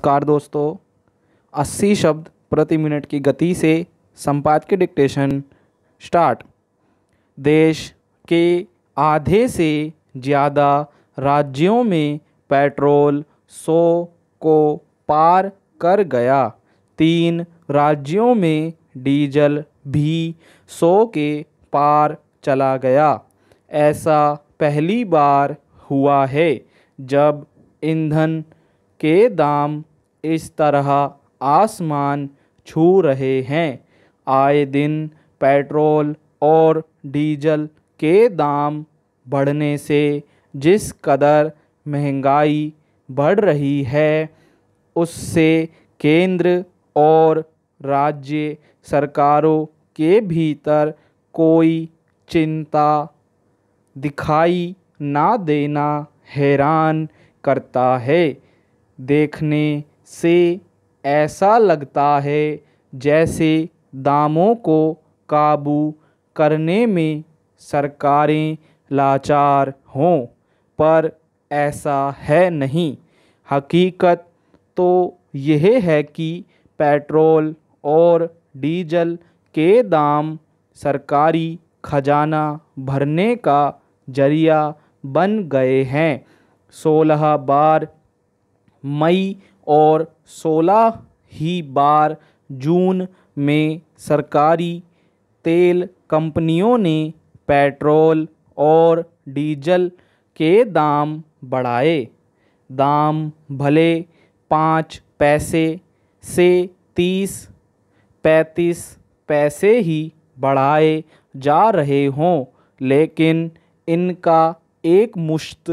नमस्कार दोस्तों 80 शब्द प्रति मिनट की गति से संपादकीय डिक्टेशन स्टार्ट देश के आधे से ज़्यादा राज्यों में पेट्रोल 100 को पार कर गया तीन राज्यों में डीजल भी 100 के पार चला गया ऐसा पहली बार हुआ है जब ईंधन के दाम इस तरह आसमान छू रहे हैं आए दिन पेट्रोल और डीजल के दाम बढ़ने से जिस कदर महंगाई बढ़ रही है उससे केंद्र और राज्य सरकारों के भीतर कोई चिंता दिखाई ना देना हैरान करता है देखने से ऐसा लगता है जैसे दामों को काबू करने में सरकारें लाचार हों पर ऐसा है नहीं हकीकत तो यह है कि पेट्रोल और डीजल के दाम सरकारी खजाना भरने का जरिया बन गए हैं सोलह बार मई और 16 ही बार जून में सरकारी तेल कंपनियों ने पेट्रोल और डीजल के दाम बढ़ाए दाम भले पाँच पैसे से तीस पैंतीस पैसे ही बढ़ाए जा रहे हों लेकिन इनका एक मुश्त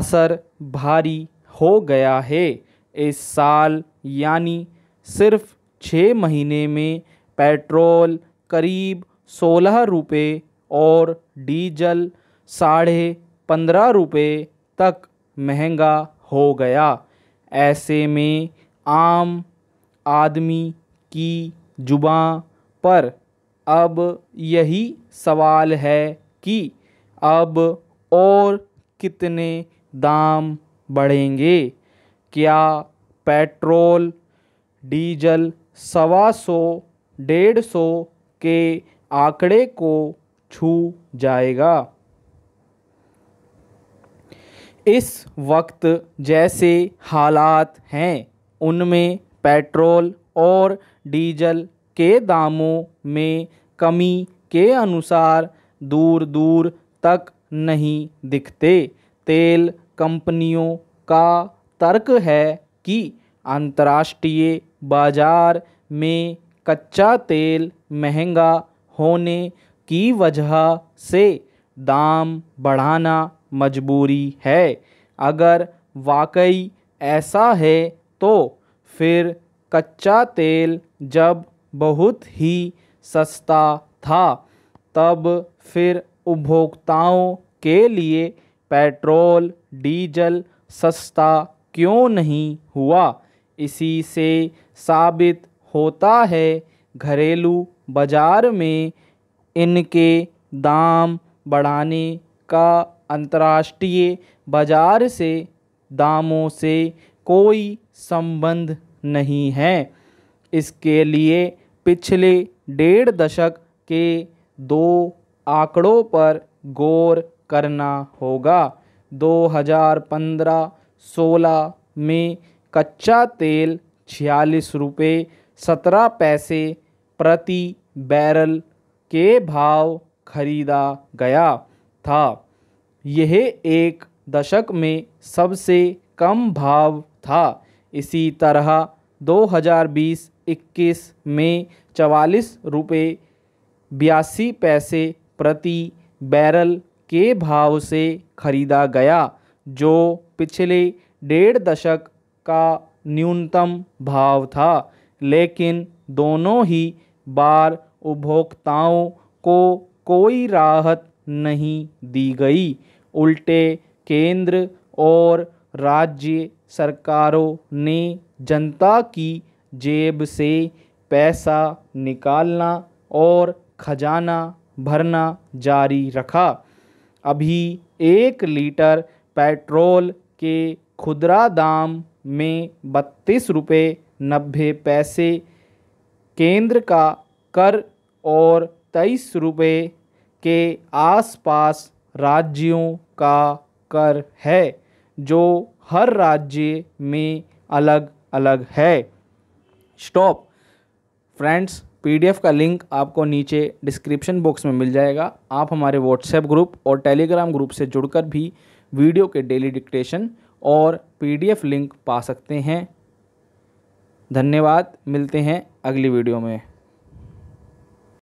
असर भारी हो गया है इस साल यानी सिर्फ छः महीने में पेट्रोल करीब सोलह रुपये और डीजल साढ़े पंद्रह रुपये तक महंगा हो गया ऐसे में आम आदमी की जुबा पर अब यही सवाल है कि अब और कितने दाम बढ़ेंगे क्या पेट्रोल डीजल सवा सौ डेढ़ सौ के आंकड़े को छू जाएगा इस वक्त जैसे हालात हैं उनमें पेट्रोल और डीजल के दामों में कमी के अनुसार दूर दूर तक नहीं दिखते तेल कंपनियों का तर्क है कि अंतर्राष्ट्रीय बाज़ार में कच्चा तेल महंगा होने की वजह से दाम बढ़ाना मजबूरी है अगर वाकई ऐसा है तो फिर कच्चा तेल जब बहुत ही सस्ता था तब फिर उपभोक्ताओं के लिए पेट्रोल डीजल सस्ता क्यों नहीं हुआ इसी से साबित होता है घरेलू बाज़ार में इनके दाम बढ़ाने का अंतर्राष्ट्रीय बाज़ार से दामों से कोई संबंध नहीं है इसके लिए पिछले डेढ़ दशक के दो आंकड़ों पर गौर करना होगा 2015 सोलह में कच्चा तेल छियालीस रुपये सत्रह पैसे प्रति बैरल के भाव खरीदा गया था यह एक दशक में सबसे कम भाव था इसी तरह 2020-21 में चवालीस रुपये बयासी पैसे प्रति बैरल के भाव से खरीदा गया जो पिछले डेढ़ दशक का न्यूनतम भाव था लेकिन दोनों ही बार उपभोक्ताओं को कोई राहत नहीं दी गई उल्टे केंद्र और राज्य सरकारों ने जनता की जेब से पैसा निकालना और खजाना भरना जारी रखा अभी एक लीटर पेट्रोल के खुदरा दाम में बत्तीस रुपये नब्बे पैसे केंद्र का कर और तेईस रुपये के आसपास राज्यों का कर है जो हर राज्य में अलग अलग है स्टॉप फ्रेंड्स पीडीएफ का लिंक आपको नीचे डिस्क्रिप्शन बॉक्स में मिल जाएगा आप हमारे व्हाट्सएप ग्रुप और टेलीग्राम ग्रुप से जुड़कर भी वीडियो के डेली डिक्टेशन और पीडीएफ लिंक पा सकते हैं धन्यवाद मिलते हैं अगली वीडियो में